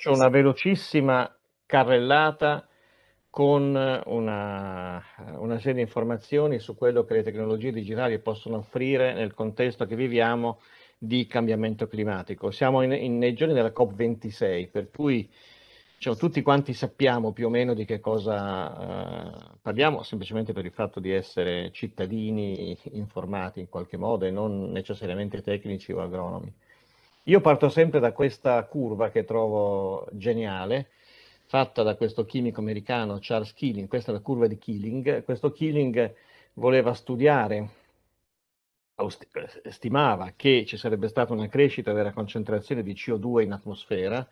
faccio una velocissima carrellata con una, una, serie di informazioni su quello che le tecnologie digitali possono offrire nel contesto che viviamo di cambiamento climatico. Siamo in, in, nei giorni della COP26, per cui cioè, tutti quanti sappiamo più o meno di che cosa eh, parliamo, semplicemente per il fatto di essere cittadini informati in qualche modo e non necessariamente tecnici o agronomi. Io parto sempre da questa curva che trovo geniale, fatta da questo chimico americano Charles Keeling, questa è la curva di Keeling, questo Keeling voleva studiare, stimava che ci sarebbe stata una crescita della concentrazione di CO2 in atmosfera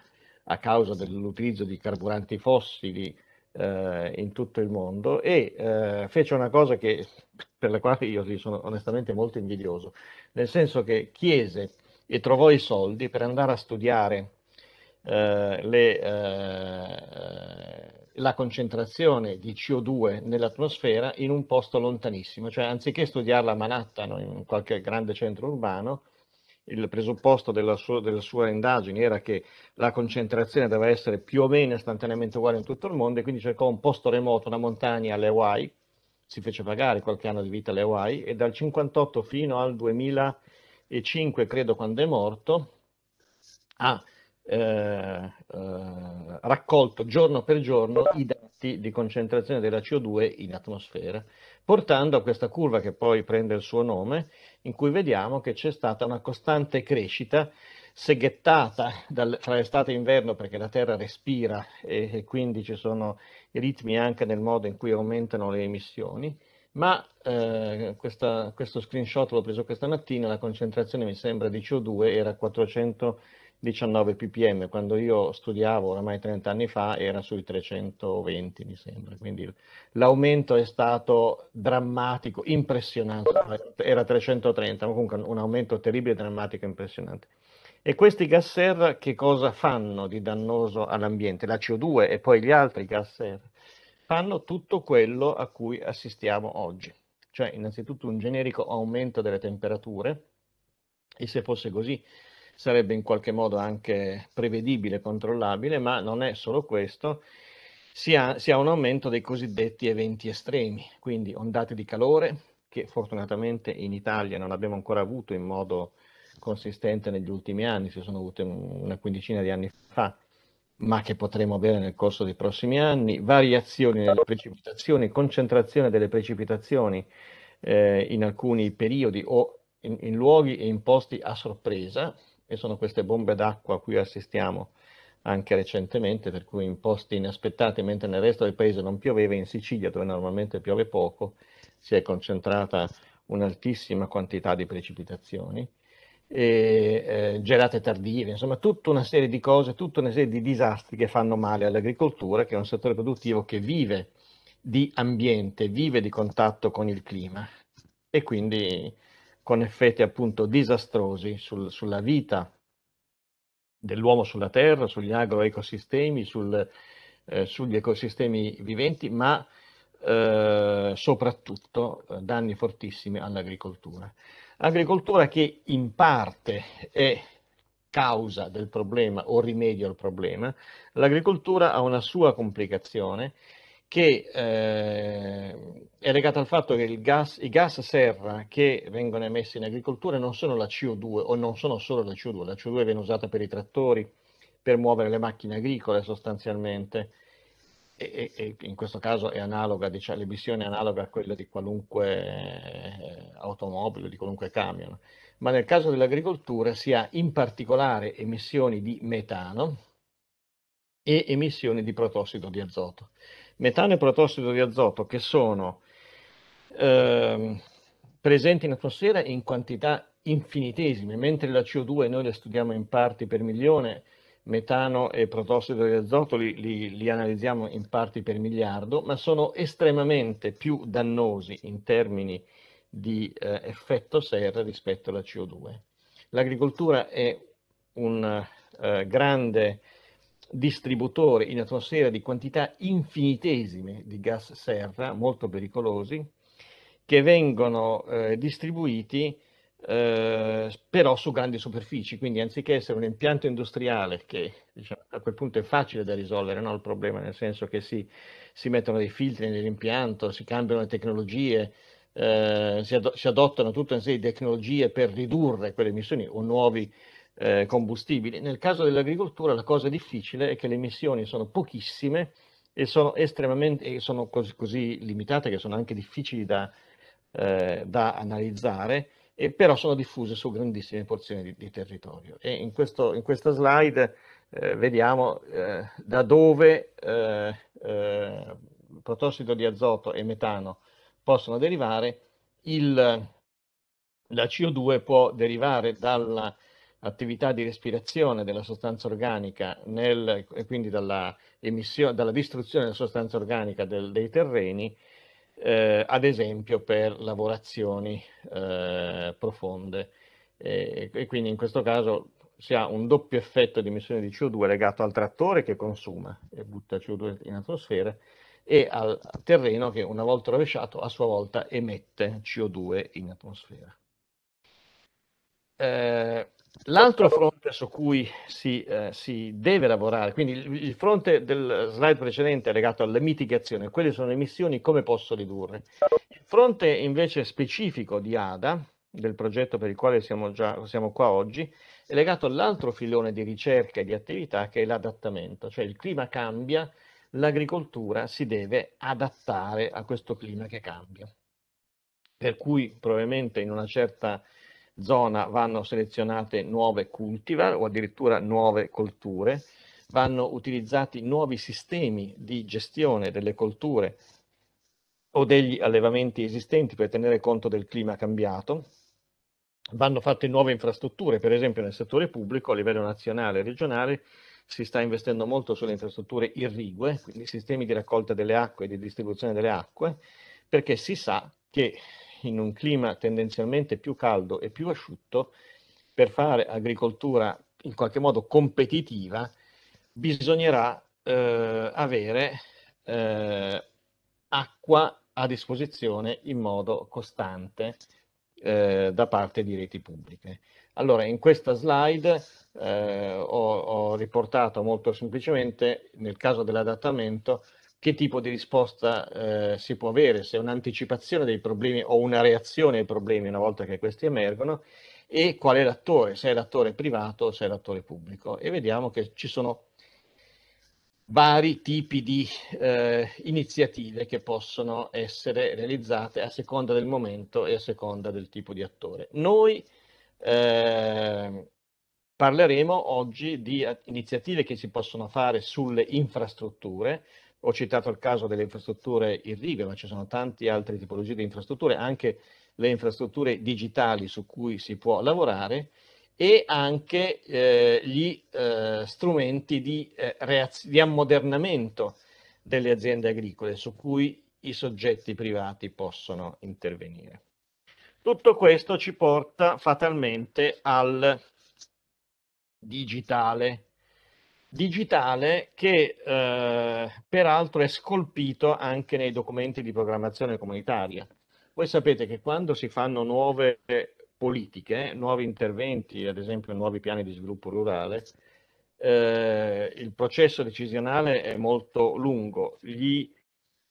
a causa dell'utilizzo di carburanti fossili eh, in tutto il mondo e eh, fece una cosa che, per la quale io sono onestamente molto invidioso, nel senso che chiese e trovò i soldi per andare a studiare eh, le, eh, la concentrazione di CO2 nell'atmosfera in un posto lontanissimo, cioè anziché studiarla a Manhattan in qualche grande centro urbano, il presupposto della sua, della sua, indagine era che la concentrazione doveva essere più o meno istantaneamente uguale in tutto il mondo e quindi cercò un posto remoto, una montagna alle Hawaii, si fece pagare qualche anno di vita alle Hawaii e dal 58 fino al 2000 e 5 credo quando è morto, ha eh, eh, raccolto giorno per giorno i dati di concentrazione della CO2 in atmosfera, portando a questa curva che poi prende il suo nome, in cui vediamo che c'è stata una costante crescita seghettata dal, tra estate e inverno perché la Terra respira e, e quindi ci sono i ritmi anche nel modo in cui aumentano le emissioni, ma eh, questa, questo screenshot l'ho preso questa mattina, la concentrazione mi sembra di CO2 era 419 ppm, quando io studiavo oramai 30 anni fa era sui 320 mi sembra, quindi l'aumento è stato drammatico, impressionante, era 330, ma comunque un aumento terribile, drammatico, e impressionante. E questi gas serra che cosa fanno di dannoso all'ambiente? La CO2 e poi gli altri gas serra? fanno tutto quello a cui assistiamo oggi, cioè innanzitutto un generico aumento delle temperature e se fosse così sarebbe in qualche modo anche prevedibile, controllabile, ma non è solo questo, si ha, si ha un aumento dei cosiddetti eventi estremi, quindi ondate di calore che fortunatamente in Italia non abbiamo ancora avuto in modo consistente negli ultimi anni, si sono avute una quindicina di anni fa, ma che potremo avere nel corso dei prossimi anni, variazioni nelle precipitazioni, concentrazione delle precipitazioni eh, in alcuni periodi o in, in, luoghi e in posti a sorpresa, e sono queste bombe d'acqua a cui assistiamo anche recentemente, per cui in posti inaspettati, mentre nel resto del paese non pioveva, in Sicilia, dove normalmente piove poco, si è concentrata un'altissima quantità di precipitazioni e, eh, gelate tardive, insomma tutta una serie di cose, tutta una serie di disastri che fanno male all'agricoltura, che è un settore produttivo che vive di ambiente, vive di contatto con il clima e quindi con effetti appunto disastrosi sul, sulla vita dell'uomo sulla terra, sugli agroecosistemi, sul, eh, sugli ecosistemi viventi, ma eh, soprattutto eh, danni fortissimi all'agricoltura. Agricoltura che in parte è causa del problema o rimedio al problema, l'agricoltura ha una sua complicazione che eh, è legata al fatto che gas, i gas serra che vengono emessi in agricoltura non sono la CO2 o non sono solo la CO2, la CO2 viene usata per i trattori, per muovere le macchine agricole sostanzialmente, e, e, in questo caso è analoga, diciamo, l'emissione è analoga a quella di qualunque eh, automobile, di qualunque camion, ma nel caso dell'agricoltura si ha in particolare emissioni di metano e emissioni di protossido di azoto. Metano e protossido di azoto che sono eh, presenti in atmosfera in quantità infinitesime, mentre la CO2 noi la studiamo in parti per milione, metano e protossido di azoto li, li, li, analizziamo in parti per miliardo, ma sono estremamente più dannosi in termini di eh, effetto serra rispetto alla CO2. L'agricoltura è un eh, grande distributore in atmosfera di quantità infinitesime di gas serra, molto pericolosi, che vengono eh, distribuiti eh, però su grandi superfici, quindi anziché essere un impianto industriale che diciamo, a quel punto è facile da risolvere no? il problema, nel senso che si, si mettono dei filtri nell'impianto, si cambiano le tecnologie, eh, si, ad- si, adottano tutta una serie di tecnologie per ridurre quelle emissioni o nuovi eh, combustibili. Nel caso dell'agricoltura la cosa difficile è che le emissioni sono pochissime e sono estremamente e sono cos- così, limitate che sono anche difficili da, eh, da analizzare e però sono diffuse su grandissime porzioni di, di territorio. E in, questo, in questa slide eh, vediamo eh, da dove eh, eh protossido di azoto e metano possono derivare, il, la CO2 può derivare dall'attività di respirazione della sostanza organica nel, e quindi dalla, dalla distruzione della sostanza organica del, dei terreni eh, ad esempio per lavorazioni eh, profonde. E, e, quindi in questo caso si ha un doppio effetto di emissione di CO2 legato al trattore che consuma e butta CO2 in atmosfera e al terreno che una volta rovesciato a sua volta emette CO2 in atmosfera. Eh, L'altro fronte su cui si, eh, si deve lavorare, quindi il, fronte del slide precedente è legato alla mitigazione, quelle sono le emissioni, come posso ridurre. Il fronte invece specifico di ADA, del progetto per il quale siamo, già, siamo qua oggi, è legato all'altro filone di ricerca e di attività che è l'adattamento, cioè il clima cambia, l'agricoltura si deve adattare a questo clima che cambia. Per cui probabilmente in una certa zona vanno selezionate nuove cultivar o addirittura nuove colture, vanno utilizzati nuovi sistemi di gestione delle colture o degli allevamenti esistenti per tenere conto del clima cambiato, vanno fatte nuove infrastrutture, per esempio nel settore pubblico a livello nazionale e regionale si sta investendo molto sulle infrastrutture irrigue, quindi sistemi di raccolta delle acque e di distribuzione delle acque, perché si sa che in un clima tendenzialmente più caldo e più asciutto, per fare agricoltura in qualche modo competitiva, bisognerà eh, avere eh, acqua a disposizione in modo costante eh, da parte di reti pubbliche. Allora, in questa slide eh, ho, ho riportato molto semplicemente, nel caso dell'adattamento, che tipo di risposta eh, si può avere, se è un'anticipazione dei problemi o una reazione ai problemi una volta che questi emergono e qual è l'attore, se è l'attore privato o se è l'attore pubblico. E vediamo che ci sono vari tipi di eh, iniziative che possono essere realizzate a seconda del momento e a seconda del tipo di attore. Noi eh, parleremo oggi di iniziative che si possono fare sulle infrastrutture, ho citato il caso delle infrastrutture irrigue, ma ci sono tante altre tipologie di infrastrutture, anche le infrastrutture digitali su cui si può lavorare e anche eh, gli eh, strumenti di, eh, di ammodernamento delle aziende agricole su cui i soggetti privati possono intervenire. Tutto questo ci porta fatalmente al digitale, digitale che eh, peraltro è scolpito anche nei documenti di programmazione comunitaria. Voi sapete che quando si fanno nuove politiche, nuovi interventi, ad esempio nuovi piani di sviluppo rurale, eh, il processo decisionale è molto lungo. Gli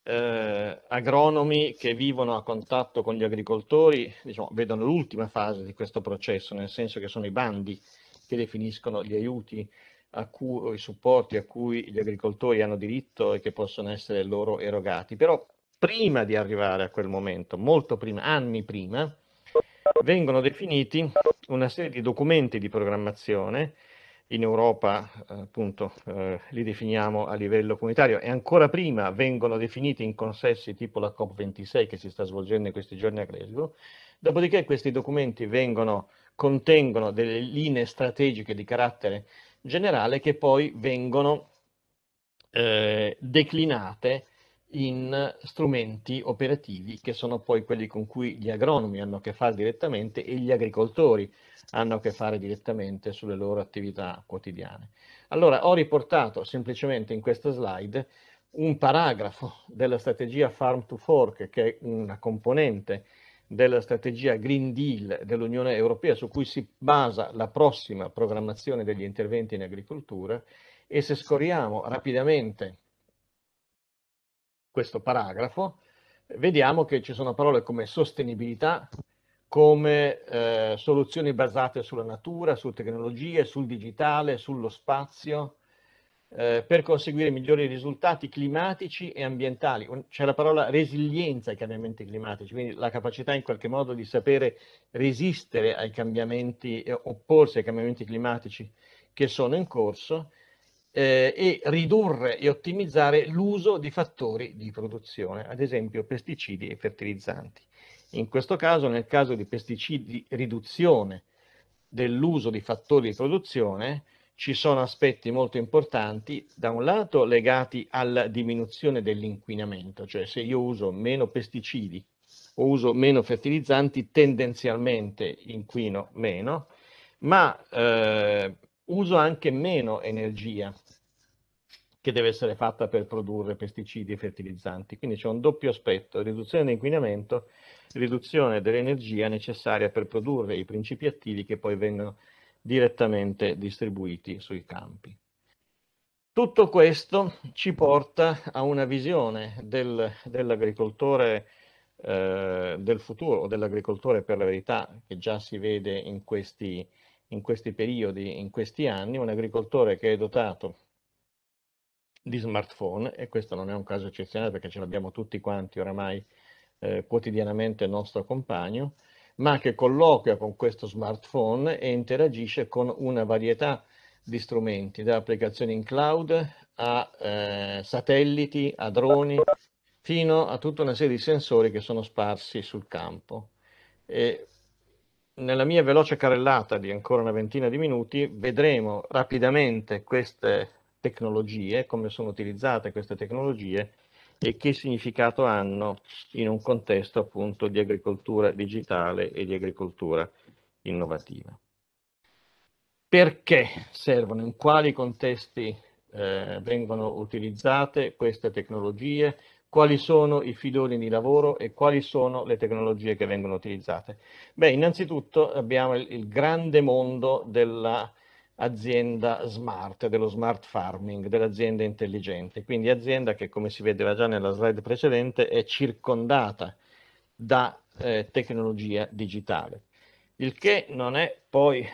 eh, agronomi che vivono a contatto con gli agricoltori diciamo, vedono l'ultima fase di questo processo, nel senso che sono i bandi che definiscono gli aiuti, a cui, i supporti a cui gli agricoltori hanno diritto e che possono essere loro erogati. Però prima di arrivare a quel momento, molto prima, anni prima, vengono definiti una serie di documenti di programmazione. In Europa, appunto, eh, li definiamo a livello comunitario e ancora prima vengono definiti in consessi tipo la COP26 che si sta svolgendo in questi giorni a Glasgow. Dopodiché questi documenti vengono, contengono delle linee strategiche di carattere generale che poi vengono eh, declinate in strumenti operativi che sono poi quelli con cui gli agronomi hanno a che fare direttamente e gli agricoltori hanno a che fare direttamente sulle loro attività quotidiane. Allora ho riportato semplicemente in questa slide un paragrafo della strategia Farm to Fork che è una componente della strategia Green Deal dell'Unione Europea su cui si basa la prossima programmazione degli interventi in agricoltura e se scorriamo rapidamente questo paragrafo vediamo che ci sono parole come sostenibilità, come eh, soluzioni basate sulla natura, su tecnologie, sul digitale, sullo spazio, eh, per conseguire migliori risultati climatici e ambientali. C'è la parola resilienza ai cambiamenti climatici, quindi la capacità in qualche modo di sapere resistere ai cambiamenti e eh, opporsi ai cambiamenti climatici che sono in corso eh, e ridurre e ottimizzare l'uso di fattori di produzione, ad esempio pesticidi e fertilizzanti. In questo caso, nel caso di pesticidi, riduzione dell'uso di fattori di produzione, ci sono aspetti molto importanti, da un lato legati alla diminuzione dell'inquinamento, cioè se io uso meno pesticidi o uso meno fertilizzanti, tendenzialmente inquino meno, ma eh, uso anche meno energia che deve essere fatta per produrre pesticidi e fertilizzanti. Quindi c'è un doppio aspetto, riduzione dell'inquinamento, riduzione dell'energia necessaria per produrre i principi attivi che poi vengono direttamente distribuiti sui campi. Tutto questo ci porta a una visione del, dell'agricoltore eh, del futuro, o dell'agricoltore per la verità, che già si vede in questi, in questi periodi, in questi anni, un agricoltore che è dotato di smartphone, e questo non è un caso eccezionale perché ce l'abbiamo tutti quanti oramai eh, quotidianamente il nostro compagno, ma che colloquia con questo smartphone e interagisce con una varietà di strumenti, da applicazioni in cloud a eh, satelliti, a droni, fino a tutta una serie di sensori che sono sparsi sul campo. E nella mia veloce carrellata di ancora una ventina di minuti vedremo rapidamente queste tecnologie, come sono utilizzate queste tecnologie e che significato hanno in un contesto appunto di agricoltura digitale e di agricoltura innovativa. Perché servono, in quali contesti eh, vengono utilizzate queste tecnologie, quali sono i filoni di lavoro e quali sono le tecnologie che vengono utilizzate? Beh, innanzitutto abbiamo il, il grande mondo della azienda smart, dello smart farming, dell'azienda intelligente. Quindi azienda che, come si vedeva già nella slide precedente, è circondata da eh, tecnologia digitale. Il che non è poi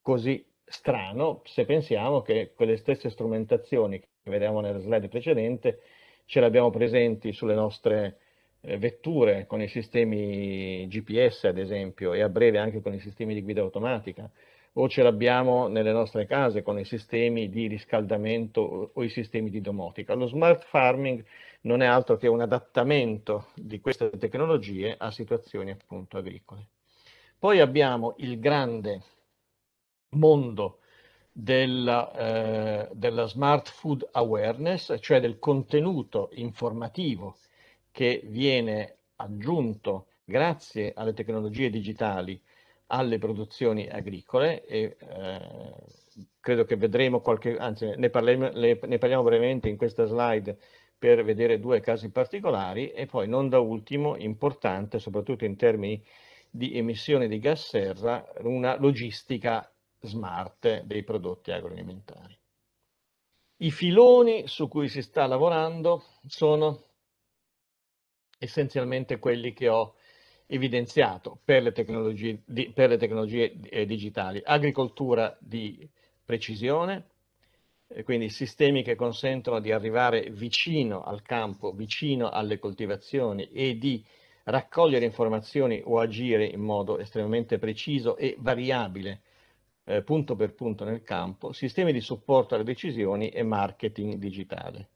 così strano se pensiamo che quelle stesse strumentazioni che vedevamo nella slide precedente ce le abbiamo presenti sulle nostre eh, vetture con i sistemi GPS ad esempio e a breve anche con i sistemi di guida automatica o ce l'abbiamo nelle nostre case con i sistemi di riscaldamento o i sistemi di domotica. Lo smart farming non è altro che un adattamento di queste tecnologie a situazioni appunto agricole. Poi abbiamo il grande mondo della, eh, della smart food awareness, cioè del contenuto informativo che viene aggiunto grazie alle tecnologie digitali alle produzioni agricole e eh, credo che vedremo qualche, anzi ne parliamo, le, ne parliamo brevemente in questa slide per vedere due casi particolari e poi non da ultimo, importante soprattutto in termini di emissione di gas serra, una logistica smart dei prodotti agroalimentari. I filoni su cui si sta lavorando sono essenzialmente quelli che ho evidenziato per le tecnologie, di, per le tecnologie eh, digitali, agricoltura di precisione, eh, quindi sistemi che consentono di arrivare vicino al campo, vicino alle coltivazioni e di raccogliere informazioni o agire in modo estremamente preciso e variabile eh, punto per punto nel campo, sistemi di supporto alle decisioni e marketing digitale.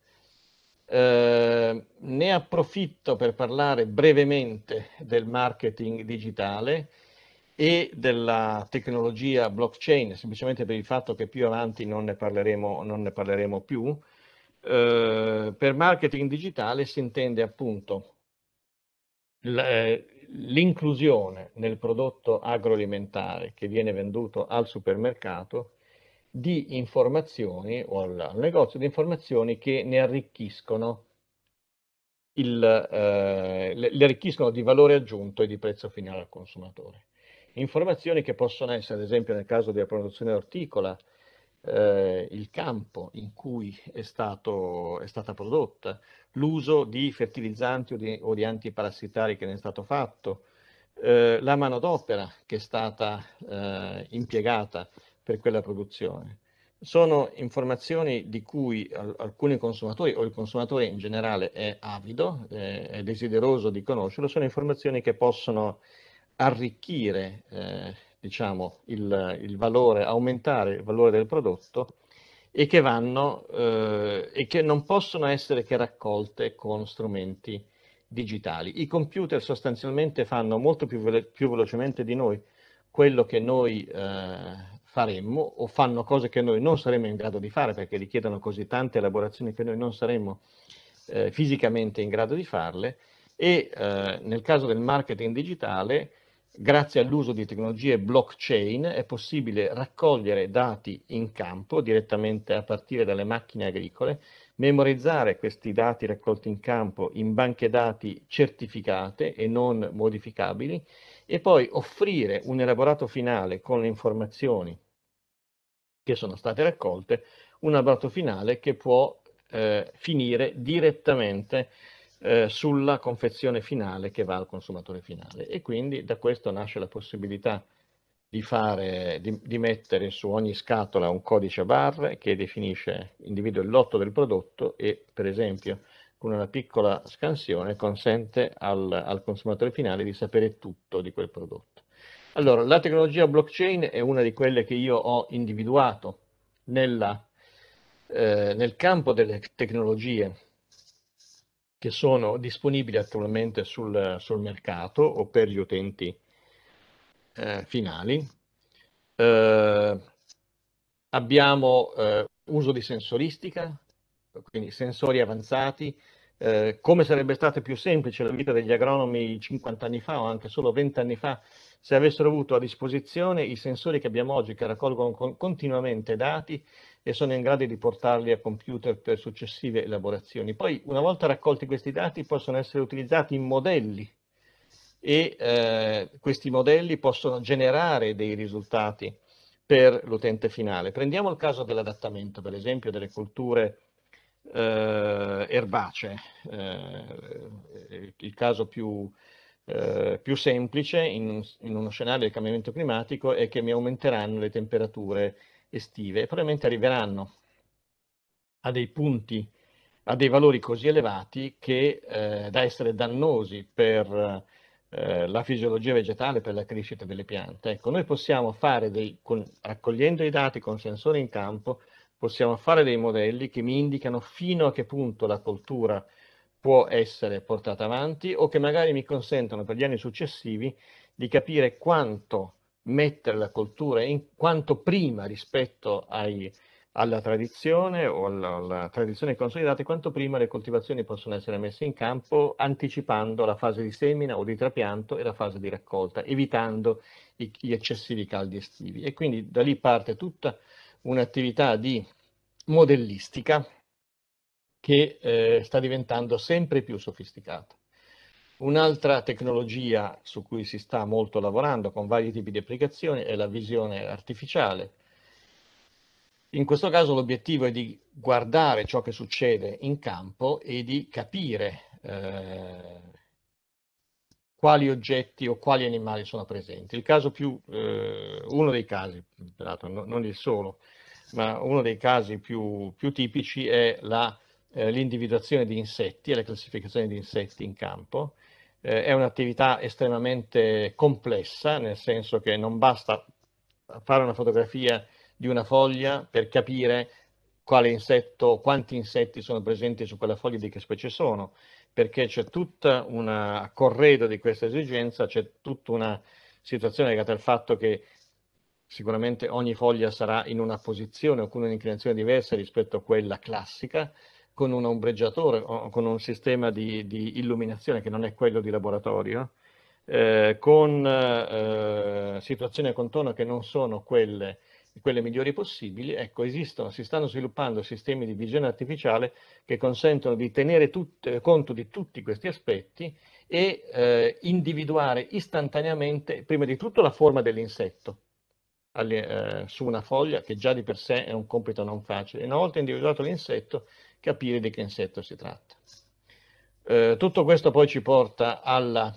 Ehm, ne approfitto per parlare brevemente del marketing digitale e della tecnologia blockchain, semplicemente per il fatto che più avanti non ne parleremo, non ne parleremo più. Eh, per marketing digitale si intende appunto eh, l'inclusione nel prodotto agroalimentare che viene venduto al supermercato di informazioni o al, negozio di informazioni che ne arricchiscono, il, eh, le, le arricchiscono di valore aggiunto e di prezzo finale al consumatore. Informazioni che possono essere, ad esempio nel caso della produzione orticola, eh, il campo in cui è, stato, è stata prodotta, l'uso di fertilizzanti o di, o di, antiparassitari che ne è stato fatto, eh, la manodopera che è stata eh, impiegata per quella produzione. Sono informazioni di cui alcuni consumatori o il consumatore in generale è avido, è desideroso di conoscerlo, sono informazioni che possono arricchire eh, diciamo, il, il, valore, aumentare il valore del prodotto e che, vanno, eh, e che non possono essere che raccolte con strumenti digitali. I computer sostanzialmente fanno molto più, velo più velocemente di noi quello che noi eh, faremmo o fanno cose che noi non saremmo in grado di fare perché richiedono così tante elaborazioni che noi non saremmo eh, fisicamente in grado di farle e eh, nel caso del marketing digitale grazie all'uso di tecnologie blockchain è possibile raccogliere dati in campo direttamente a partire dalle macchine agricole, memorizzare questi dati raccolti in campo in banche dati certificate e non modificabili e poi offrire un elaborato finale con le informazioni che sono state raccolte, un ablato finale che può eh, finire direttamente eh, sulla confezione finale che va al consumatore finale e quindi da questo nasce la possibilità di, fare, di, di mettere su ogni scatola un codice a barre che definisce, individua il lotto del prodotto e per esempio con una piccola scansione consente al, al consumatore finale di sapere tutto di quel prodotto. Allora, la tecnologia blockchain è una di quelle che io ho individuato nella, eh, nel campo delle tecnologie che sono disponibili attualmente sul, sul mercato o per gli utenti eh, finali. Eh, abbiamo eh, uso di sensoristica, quindi sensori avanzati, eh, come sarebbe stata più semplice la vita degli agronomi 50 anni fa o anche solo 20 anni fa se avessero avuto a disposizione i sensori che abbiamo oggi che raccolgono con- continuamente dati e sono in grado di portarli a computer per successive elaborazioni. Poi una volta raccolti questi dati possono essere utilizzati in modelli e eh, questi modelli possono generare dei risultati per l'utente finale. Prendiamo il caso dell'adattamento, per esempio, delle colture eh, erbacee. Eh, il caso più, eh, più semplice in, in, uno scenario di cambiamento climatico è che mi aumenteranno le temperature estive e probabilmente arriveranno a dei punti, a dei valori così elevati che eh, da essere dannosi per eh, la fisiologia vegetale per la crescita delle piante. Ecco, noi possiamo fare dei, con, raccogliendo i dati con sensori in campo, possiamo fare dei modelli che mi indicano fino a che punto la coltura può essere portata avanti o che magari mi consentono per gli anni successivi di capire quanto mettere la coltura in quanto prima rispetto ai, alla tradizione o alla, alla tradizione consolidata, quanto prima le coltivazioni possono essere messe in campo anticipando la fase di semina o di trapianto e la fase di raccolta, evitando i, gli eccessivi caldi estivi. E quindi da lì parte tutta un'attività di modellistica che eh, sta diventando sempre più sofisticata. Un'altra tecnologia su cui si sta molto lavorando con vari tipi di applicazioni è la visione artificiale. In questo caso l'obiettivo è di guardare ciò che succede in campo e di capire eh, quali oggetti o quali animali sono presenti. Caso più, eh, uno dei casi peraltro no, non il solo, ma uno dei casi più, più tipici è la, eh, l'individuazione di insetti e la classificazione di insetti in campo. Eh, è un'attività estremamente complessa, nel senso che non basta fare una fotografia di una foglia per capire quale insetto, quanti insetti sono presenti su quella foglia e di che specie sono, perché c'è tutta una corredo di questa esigenza, c'è tutta una situazione legata al fatto che sicuramente ogni foglia sarà in una posizione o con un'inclinazione diversa rispetto a quella classica, con un ombreggiatore o con un sistema di, di illuminazione che non è quello di laboratorio, eh, con eh, situazioni a contorno che non sono quelle, quelle migliori possibili, ecco, esistono, si stanno sviluppando sistemi di visione artificiale che consentono di tenere tut, conto di tutti questi aspetti e eh, individuare istantaneamente, prima di tutto, la forma dell'insetto alle, eh, su una foglia che già di per sé è un compito non facile. Una volta individuato l'insetto, capire di che insetto si tratta. Eh, tutto questo poi ci porta alla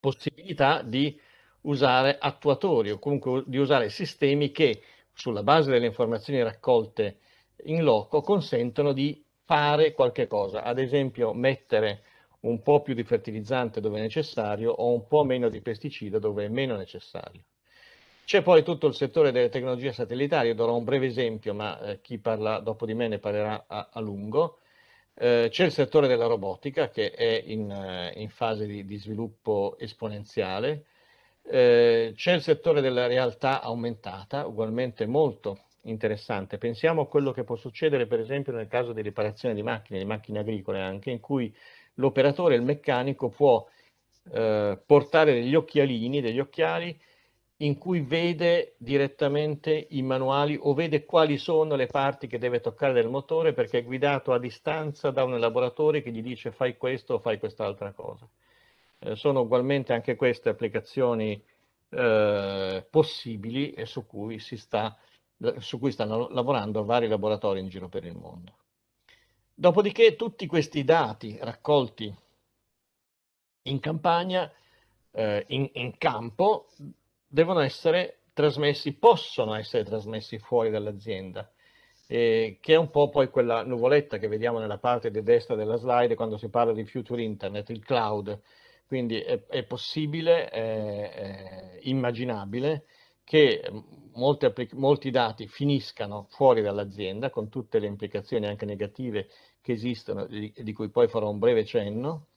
possibilità di usare attuatori o comunque di usare sistemi che sulla base delle informazioni raccolte in loco consentono di fare qualche cosa, ad esempio mettere un po' più di fertilizzante dove è necessario o un po' meno di pesticida dove è meno necessario. C'è poi tutto il settore delle tecnologie satellitari, darò un breve esempio, ma eh, chi parla dopo di me ne parlerà a, a lungo. Eh, c'è il settore della robotica che è in, eh, in fase di, di, sviluppo esponenziale. Eh, c'è il settore della realtà aumentata, ugualmente molto interessante. Pensiamo a quello che può succedere per esempio nel caso di riparazione di macchine, di macchine agricole anche, in cui l'operatore, il meccanico può eh, portare degli occhialini, degli occhiali, in cui vede direttamente i manuali o vede quali sono le parti che deve toccare del motore perché è guidato a distanza da un elaboratore che gli dice fai questo o fai quest'altra cosa. Eh, sono ugualmente anche queste applicazioni eh, possibili e su cui, sta, su cui stanno lavorando vari laboratori in giro per il mondo. Dopodiché tutti questi dati raccolti in campagna eh, in, in, campo devono essere trasmessi, possono essere trasmessi fuori dall'azienda, eh, che è un po' poi quella nuvoletta che vediamo nella parte di destra della slide quando si parla di future internet, il cloud. Quindi è, è possibile, è, è immaginabile che molti dati finiscano fuori dall'azienda con tutte le implicazioni anche negative che esistono, di, di cui poi farò un breve cenno,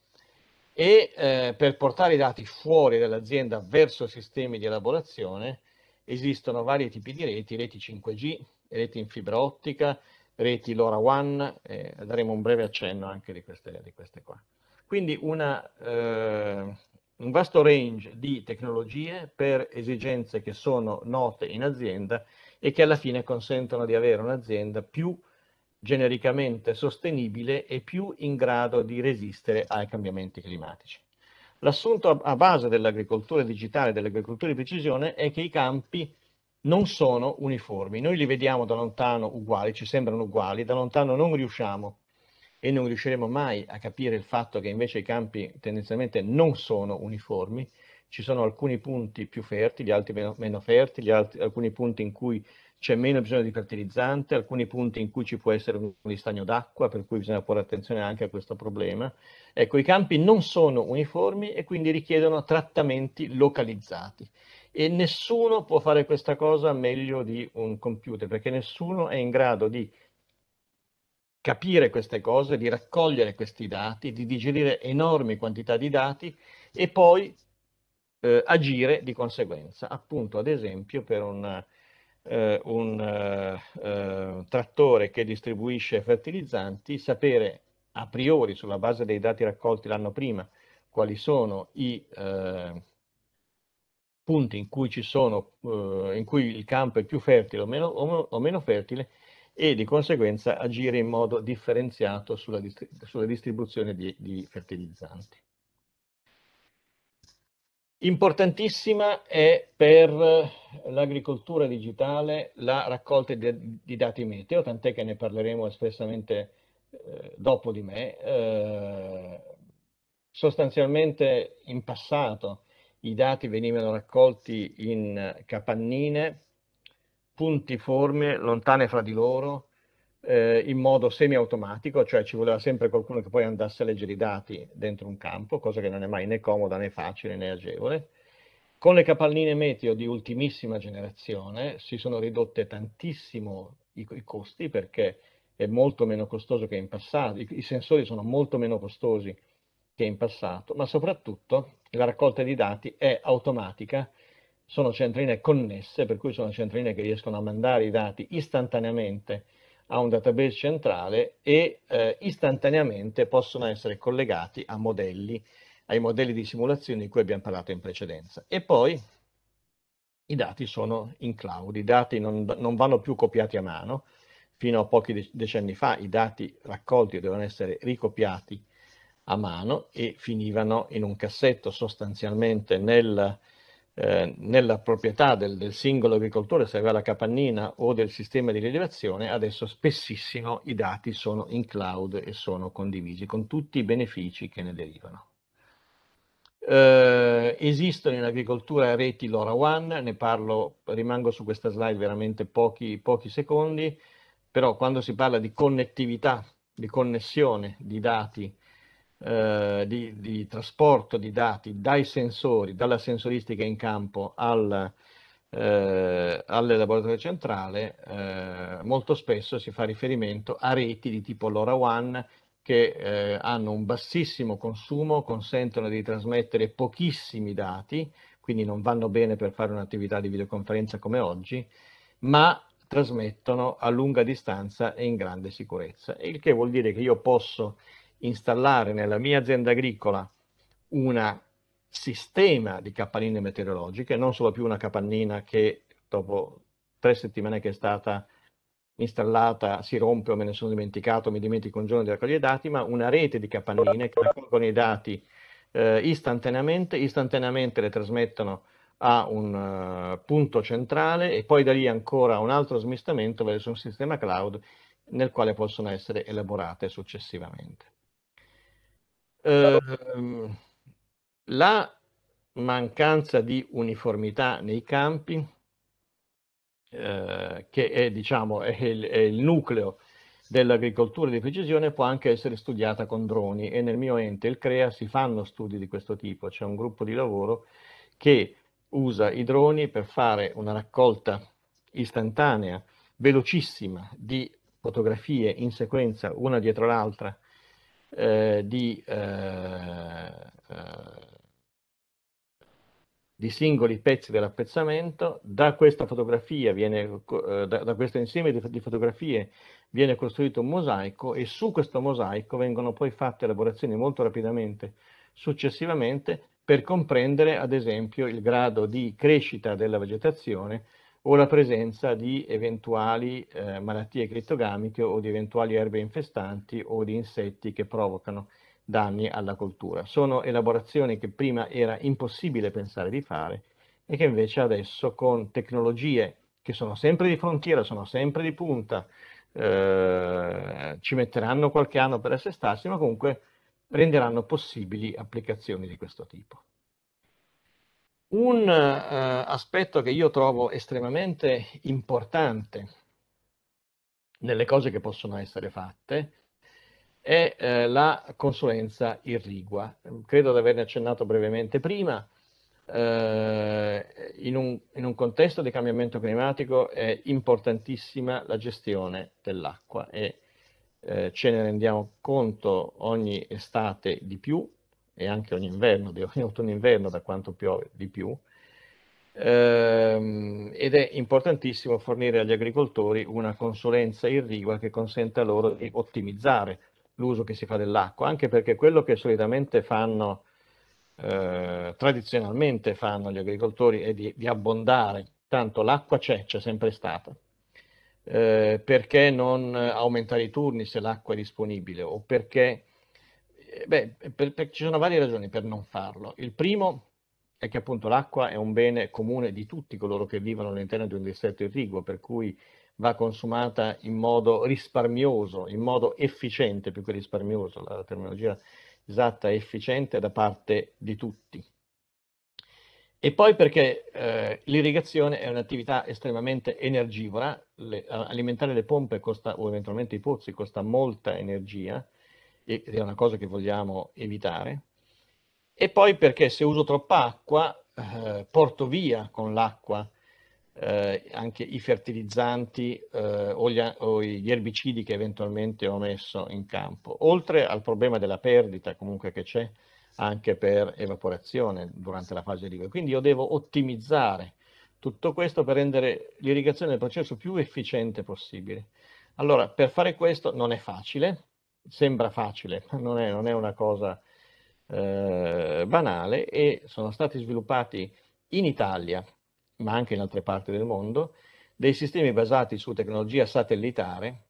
e eh, per portare i dati fuori dall'azienda verso sistemi di elaborazione esistono vari tipi di reti, reti 5G, reti in fibra ottica, reti LoRaWAN, eh, daremo un breve accenno anche di queste, di queste qua. Quindi una, eh, un vasto range di tecnologie per esigenze che sono note in azienda e che alla fine consentono di avere un'azienda più genericamente sostenibile e più in grado di resistere ai cambiamenti climatici. L'assunto a base dell'agricoltura digitale, e dell'agricoltura di precisione, è che i campi non sono uniformi. Noi li vediamo da lontano uguali, ci sembrano uguali, da lontano non riusciamo e non riusciremo mai a capire il fatto che invece i campi tendenzialmente non sono uniformi, ci sono alcuni punti più fertili, altri meno, meno fertili, altri, alcuni punti in cui c'è meno bisogno di fertilizzante, alcuni punti in cui ci può essere un ristagno d'acqua, per cui bisogna porre attenzione anche a questo problema. Ecco, i campi non sono uniformi e quindi richiedono trattamenti localizzati. E nessuno può fare questa cosa meglio di un computer, perché nessuno è in grado di capire queste cose, di raccogliere questi dati, di digerire enormi quantità di dati e poi eh, agire di conseguenza, appunto ad esempio per un eh, un eh, eh, trattore che distribuisce fertilizzanti, sapere a priori sulla base dei dati raccolti l'anno prima quali sono i eh, punti in cui, sono, eh, in cui, il campo è più fertile o meno, o meno, fertile e di conseguenza agire in modo differenziato sulla, distri sulla distribuzione di, di fertilizzanti. Importantissima è per l'agricoltura digitale la raccolta di dati meteo, tant'è che ne parleremo espressamente eh, dopo di me. Eh, sostanzialmente in passato i dati venivano raccolti in capannine puntiforme, lontane fra di loro, eh, in modo semiautomatico, cioè ci voleva sempre qualcuno che poi andasse a leggere i dati dentro un campo, cosa che non è mai né comoda né facile né agevole. Con le capalline meteo di ultimissima generazione si sono ridotte tantissimo i, i costi perché è molto meno costoso che in passato, i, i sensori sono molto meno costosi che in passato, ma soprattutto la raccolta di dati è automatica, sono centrine connesse, per cui sono centrine che riescono a mandare i dati istantaneamente a un database centrale e eh, istantaneamente possono essere collegati a modelli, ai modelli di simulazione di cui abbiamo parlato in precedenza. E poi i dati sono in cloud, i dati non, non vanno più copiati a mano, fino a pochi decenni fa i dati raccolti dovevano essere ricopiati a mano e finivano in un cassetto sostanzialmente nel eh, nella proprietà del, del, singolo agricoltore, se aveva la capannina o del sistema di rilevazione, adesso spessissimo i dati sono in cloud e sono condivisi con tutti i benefici che ne derivano. Eh, esistono in agricoltura reti LoRaWAN, ne parlo, rimango su questa slide veramente pochi, pochi secondi, però quando si parla di connettività, di connessione di dati eh, di, di, trasporto di dati dai sensori, dalla sensoristica in campo al, eh, all'elaboratore centrale, eh, molto spesso si fa riferimento a reti di tipo LoRaWAN che eh, hanno un bassissimo consumo, consentono di trasmettere pochissimi dati, quindi non vanno bene per fare un'attività di videoconferenza come oggi, ma trasmettono a lunga distanza e in grande sicurezza, il che vuol dire che io posso installare nella mia azienda agricola un sistema di capannine meteorologiche, non solo più una capannina che dopo tre settimane che è stata installata si rompe o me ne sono dimenticato, mi dimentico un giorno di raccogliere i dati, ma una rete di capannine che raccolgono i dati eh, istantaneamente, istantaneamente le trasmettono a un uh, punto centrale e poi da lì ancora un altro smistamento verso un sistema cloud nel quale possono essere elaborate successivamente. Ehm, la mancanza di uniformità nei campi, eh, che è, diciamo, è, il, è il nucleo dell'agricoltura di precisione, può anche essere studiata con droni e nel mio ente, il CREA, si fanno studi di questo tipo. C'è un gruppo di lavoro che usa i droni per fare una raccolta istantanea, velocissima, di fotografie in sequenza, una dietro l'altra, eh, di, eh, eh, di, singoli pezzi dell'appezzamento. da questa fotografia viene, eh, da, da questo insieme di, di fotografie viene costruito un mosaico e su questo mosaico vengono poi fatte elaborazioni molto rapidamente successivamente per comprendere ad esempio il grado di crescita della vegetazione o la presenza di eventuali eh, malattie crittogamiche o di eventuali erbe infestanti o di insetti che provocano danni alla coltura. Sono elaborazioni che prima era impossibile pensare di fare e che invece adesso con tecnologie che sono sempre di frontiera, sono sempre di punta, eh, ci metteranno qualche anno per assestarsi, ma comunque renderanno possibili applicazioni di questo tipo. Un eh, aspetto che io trovo estremamente importante nelle cose che possono essere fatte è eh, la consulenza irrigua. Credo di averne accennato brevemente prima. Eh, in, un, in, un, contesto di cambiamento climatico è importantissima la gestione dell'acqua e eh, ce ne rendiamo conto ogni estate di più e anche ogni inverno, ogni autunno-inverno da quanto piove di più, ehm, ed è importantissimo fornire agli agricoltori una consulenza irrigua che consenta loro di ottimizzare l'uso che si fa dell'acqua, anche perché quello che solitamente fanno, eh, tradizionalmente fanno gli agricoltori è di, di abbondare, tanto l'acqua c'è, c'è sempre stata, eh, perché non aumentare i turni se l'acqua è disponibile o perché eh, beh, per, per, ci sono varie ragioni per non farlo. Il primo è che appunto l'acqua è un bene comune di tutti coloro che vivono all'interno di un distretto irriguo, per cui va consumata in modo risparmioso, in modo efficiente, più che risparmioso, la terminologia esatta è efficiente da parte di tutti. E poi perché eh, l'irrigazione è un'attività estremamente energivora, le, alimentare le pompe costa, o eventualmente i pozzi costa molta energia, ed è una cosa che vogliamo evitare, e poi perché se uso troppa acqua eh, porto via con l'acqua eh, anche i fertilizzanti eh, o, gli, o, gli, erbicidi che eventualmente ho messo in campo, oltre al problema della perdita comunque che c'è anche per evaporazione durante la fase di libera. Quindi io devo ottimizzare tutto questo per rendere l'irrigazione del processo più efficiente possibile. Allora, per fare questo non è facile, sembra facile, ma non è, non è una cosa eh, banale e sono stati sviluppati in Italia, ma anche in altre parti del mondo, dei sistemi basati su tecnologia satellitare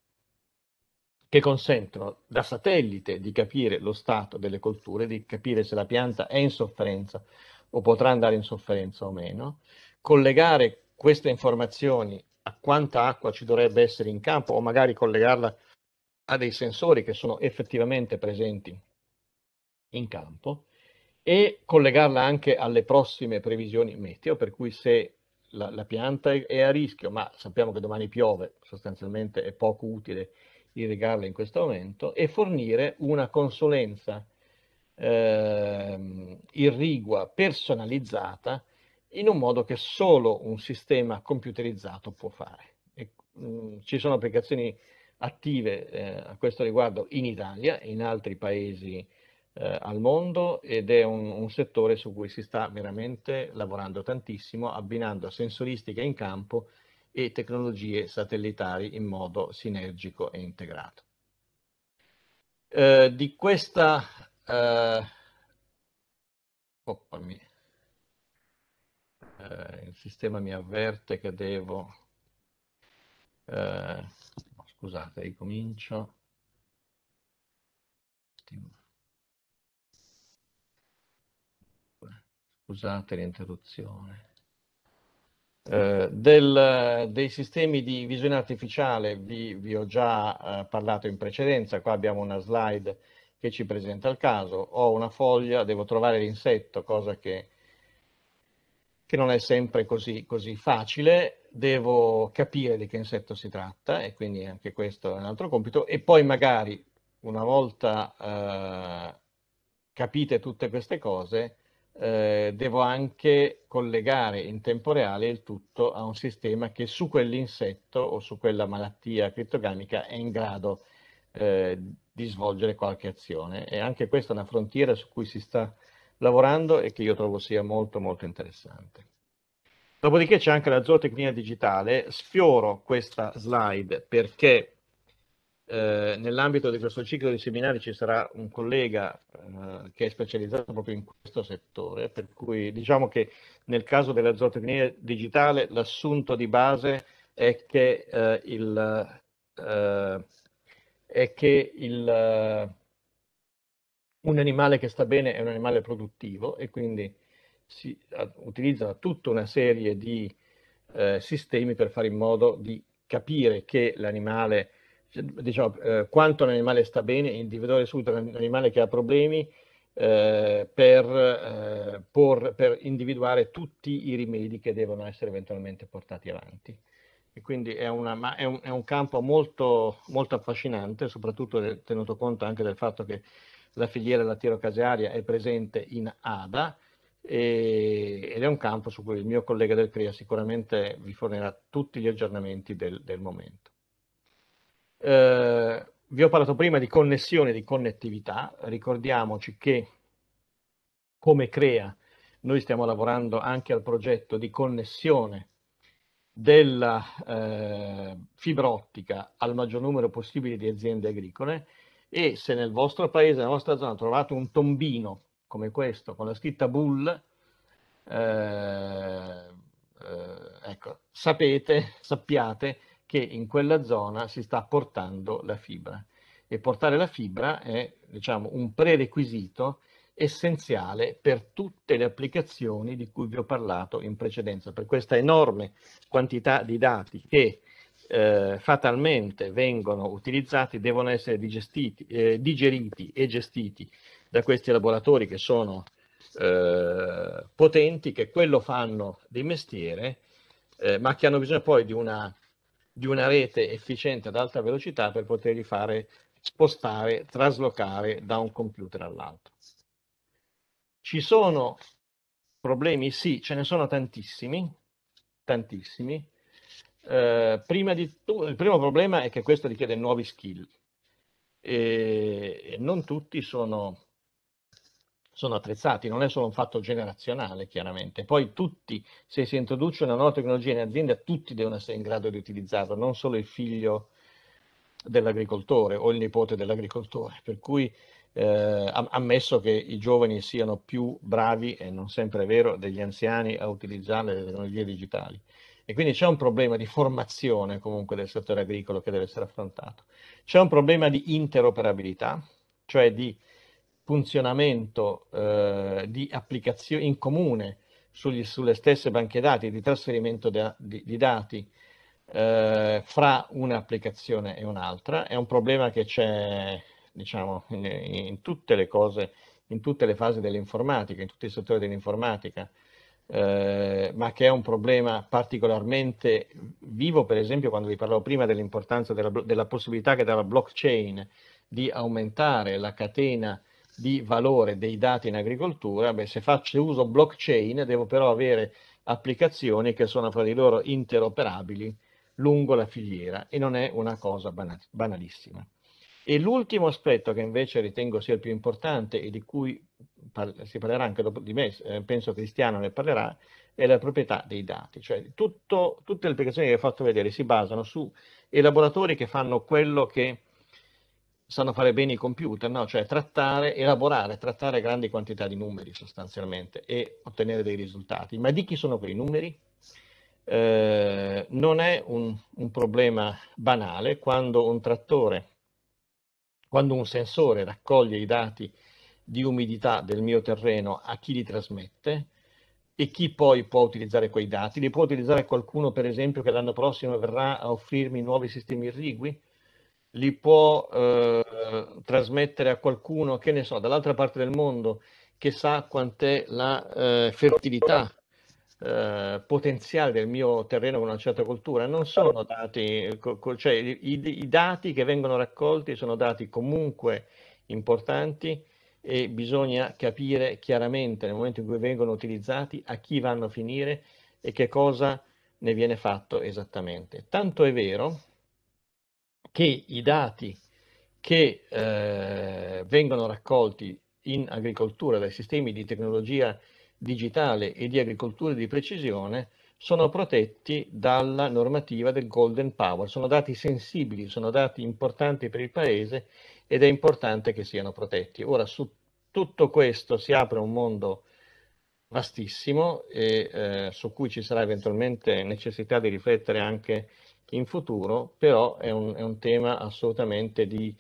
che consentono da satellite di capire lo stato delle colture, di capire se la pianta è in sofferenza o potrà andare in sofferenza o meno, collegare queste informazioni a quanta acqua ci dovrebbe essere in campo o magari collegarla ha dei sensori che sono effettivamente presenti in campo e collegarla anche alle prossime previsioni meteo, per cui se la, la, pianta è a rischio, ma sappiamo che domani piove, sostanzialmente è poco utile irrigarla in questo momento, e fornire una consulenza eh, irrigua personalizzata in un modo che solo un sistema computerizzato può fare. E, mh, mm, ci sono applicazioni attive eh, a questo riguardo in Italia e in altri paesi eh, al mondo ed è un, un, settore su cui si sta veramente lavorando tantissimo abbinando sensoristica in campo e tecnologie satellitari in modo sinergico e integrato. Eh, di questa eh, oh, mi... Eh, il sistema mi avverte che devo Eh... Scusate, ricomincio. Scusate l'interruzione. Eh, del, dei sistemi di visione artificiale vi, vi ho già eh, parlato in precedenza, qua abbiamo una slide che ci presenta il caso, ho una foglia, devo trovare l'insetto, cosa che che non è sempre così, così facile, devo capire di che insetto si tratta e quindi anche questo è un altro compito e poi magari una volta eh, capite tutte queste cose eh, devo anche collegare in tempo reale il tutto a un sistema che su quell'insetto o su quella malattia criptogamica è in grado eh, di svolgere qualche azione e anche questa è una frontiera su cui si sta lavorando e che io trovo sia molto molto interessante. Dopodiché c'è anche la zootecnia digitale, sfioro questa slide perché eh, nell'ambito di questo ciclo di seminari ci sarà un collega eh, che è specializzato proprio in questo settore, per cui diciamo che nel caso della zootecnia digitale l'assunto di base è che eh, il, eh, è che il un animale che sta bene è un animale produttivo e quindi si utilizzano tutta una serie di eh, sistemi per fare in modo di capire che l'animale, diciamo, eh, quanto un sta bene, individuare subito un animale che ha problemi eh, per, eh, por, per, individuare tutti i rimedi che devono essere eventualmente portati avanti. E quindi è, una, è, un, è un, campo molto, molto affascinante, soprattutto tenuto conto anche del fatto che la filiera lattiero-casearia è presente in ADA e, ed è un campo su cui il mio collega del CRIA sicuramente vi fornirà tutti gli aggiornamenti del, del momento. Eh, vi ho parlato prima di connessione e di connettività, ricordiamoci che come CREA noi stiamo lavorando anche al progetto di connessione della eh, fibra ottica al maggior numero possibile di aziende agricole e se nel vostro paese, nella vostra zona trovate un tombino come questo con la scritta bull, eh, eh, ecco, sapete, sappiate che in quella zona si sta portando la fibra e portare la fibra è diciamo, un prerequisito essenziale per tutte le applicazioni di cui vi ho parlato in precedenza, per questa enorme quantità di dati che eh, fatalmente vengono utilizzati devono essere digestiti, eh, digeriti e gestiti da questi laboratori che sono eh, potenti, che quello fanno di mestiere, eh, ma che hanno bisogno poi di una, di una rete efficiente ad alta velocità per poterli fare spostare, traslocare da un computer all'altro. Ci sono problemi? Sì, ce ne sono tantissimi, tantissimi. Eh, prima di tu- il primo problema è che questo richiede nuovi skill e, non tutti sono, sono, attrezzati, non è solo un fatto generazionale chiaramente. Poi tutti, se si introduce una nuova tecnologia in azienda, tutti devono essere in grado di utilizzarla, non solo il figlio dell'agricoltore o il nipote dell'agricoltore. Per cui eh, ammesso che i giovani siano più bravi, e non sempre è vero, degli anziani a utilizzare le tecnologie digitali. E quindi c'è un problema di formazione comunque del settore agricolo che deve essere affrontato. C'è un problema di interoperabilità, cioè di funzionamento eh, di applicazioni in comune sugli, sulle stesse banche dati, di trasferimento da, di, di, dati eh, fra un'applicazione e un'altra. È un problema che c'è diciamo, in, in tutte le cose, in tutte le fasi dell'informatica, in tutti i settori dell'informatica eh, ma che è un problema particolarmente vivo, per esempio quando vi parlavo prima dell'importanza della, della, possibilità che dava blockchain di aumentare la catena di valore dei dati in agricoltura, beh, se faccio uso blockchain devo però avere applicazioni che sono fra di loro interoperabili lungo la filiera e non è una cosa banal banalissima. E l'ultimo aspetto che invece ritengo sia il più importante e di cui par si parlerà anche dopo di me, eh, penso Cristiano ne parlerà, è la proprietà dei dati. Cioè tutto, tutte le applicazioni che vi ho fatto vedere si basano su elaboratori che fanno quello che sanno fare bene i computer, no? cioè trattare, elaborare, trattare grandi quantità di numeri sostanzialmente e ottenere dei risultati. Ma di chi sono quei numeri? Eh, non è un, un problema banale quando un trattore quando un sensore raccoglie i dati di umidità del mio terreno a chi li trasmette e chi poi può utilizzare quei dati, li può utilizzare qualcuno per esempio che l'anno prossimo verrà a offrirmi nuovi sistemi irrigui, li può eh, trasmettere a qualcuno che ne so, dall'altra parte del mondo che sa quant'è la eh, fertilità eh, potenziale del mio terreno con una certa cultura non sono dati, cioè i, i, dati che vengono raccolti sono dati comunque importanti e bisogna capire chiaramente nel momento in cui vengono utilizzati a chi vanno a finire e che cosa ne viene fatto esattamente. Tanto è vero che i dati che eh, vengono raccolti in agricoltura dai sistemi di tecnologia digitale e di agricoltura di precisione sono protetti dalla normativa del Golden Power, sono dati sensibili, sono dati importanti per il Paese ed è importante che siano protetti. Ora, su tutto questo si apre un mondo vastissimo e eh, su cui ci sarà eventualmente necessità di riflettere anche in futuro, però è un, è un tema assolutamente di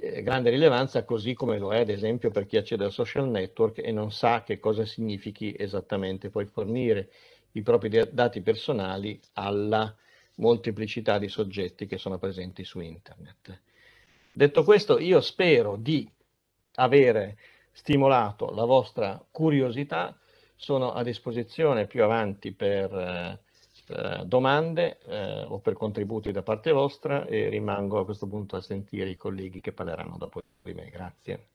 eh, grande rilevanza, così come lo è ad esempio per chi accede al social network e non sa che cosa significhi esattamente poi fornire i propri dati personali alla molteplicità di soggetti che sono presenti su internet. Detto questo, io spero di avere stimolato la vostra curiosità, sono a disposizione più avanti per eh, eh, domande eh, o per contributi da parte vostra e rimango a questo punto a sentire i colleghi che parleranno dopo di me. Grazie.